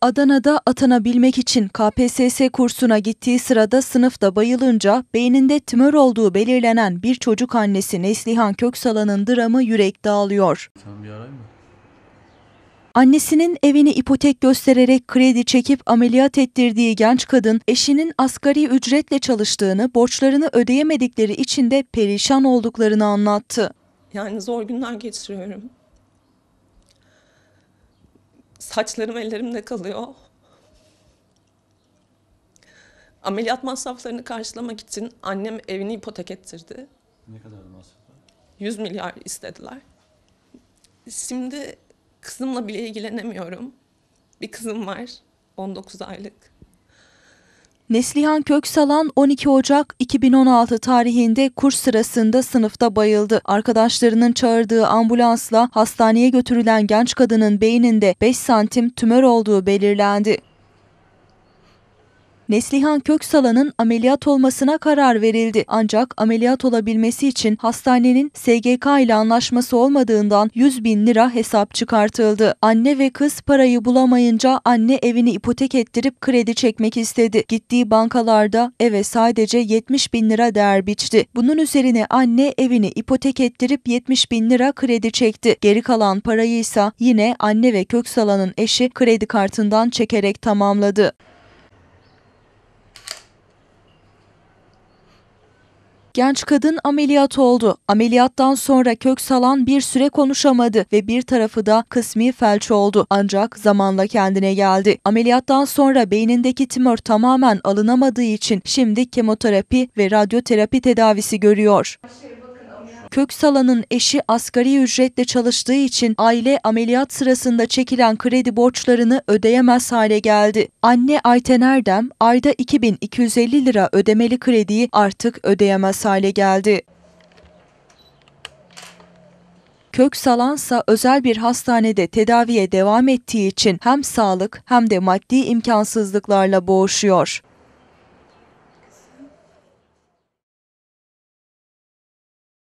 Adana'da atanabilmek için KPSS kursuna gittiği sırada sınıfta bayılınca beyninde tümör olduğu belirlenen bir çocuk annesi Neslihan Köksalan'ın dramı yürek dağılıyor. Sen bir arayın mı? Annesinin evini ipotek göstererek kredi çekip ameliyat ettirdiği genç kadın, eşinin asgari ücretle çalıştığını, borçlarını ödeyemedikleri için de perişan olduklarını anlattı. Yani zor günler geçiriyorum. Kaçlarım ellerimde kalıyor. Ameliyat masraflarını karşılamak için annem evini ipotek ettirdi. Ne kadar masraflar? 100 milyar istediler. Şimdi kızımla bile ilgilenemiyorum. Bir kızım var, 19 aylık. Neslihan Köksalan 12 Ocak 2016 tarihinde kurs sırasında sınıfta bayıldı. Arkadaşlarının çağırdığı ambulansla hastaneye götürülen genç kadının beyninde 5 santim tümör olduğu belirlendi. Neslihan Köksalan'ın ameliyat olmasına karar verildi. Ancak ameliyat olabilmesi için hastanenin SGK ile anlaşması olmadığından 100 bin lira hesap çıkartıldı. Anne ve kız parayı bulamayınca anne evini ipotek ettirip kredi çekmek istedi. Gittiği bankalarda eve sadece 70 bin lira değer biçti. Bunun üzerine anne evini ipotek ettirip 70 bin lira kredi çekti. Geri kalan parayı ise yine anne ve Köksalan'ın eşi kredi kartından çekerek tamamladı. Genç kadın ameliyat oldu. Ameliyattan sonra kök salan bir süre konuşamadı ve bir tarafı da kısmi felç oldu. Ancak zamanla kendine geldi. Ameliyattan sonra beynindeki tümör tamamen alınamadığı için şimdi kemoterapi ve radyoterapi tedavisi görüyor. Köksalan'ın eşi asgari ücretle çalıştığı için aile ameliyat sırasında çekilen kredi borçlarını ödeyemez hale geldi. Anne Ayten Erdem ayda 2250 lira ödemeli krediyi artık ödeyemez hale geldi. Kök Salansa özel bir hastanede tedaviye devam ettiği için hem sağlık hem de maddi imkansızlıklarla boğuşuyor.